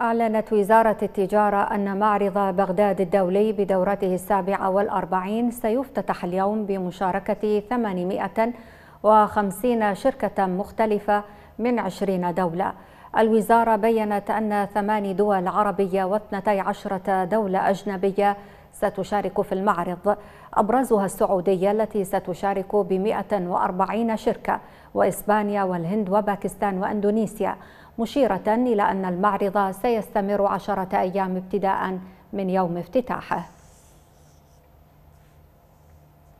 أعلنت وزارة التجارة أن معرض بغداد الدولي بدورته السابعة والأربعين سيفتتح اليوم بمشاركة 850 شركة مختلفة من 20 دولة الوزارة بيّنت أن ثماني دول عربيه واثنتي عشرة دولة أجنبية ستشارك في المعرض أبرزها السعودية التي ستشارك ب 140 شركة وإسبانيا والهند وباكستان وأندونيسيا مشيرة إلى أن المعرض سيستمر عشرة أيام ابتداء من يوم افتتاحه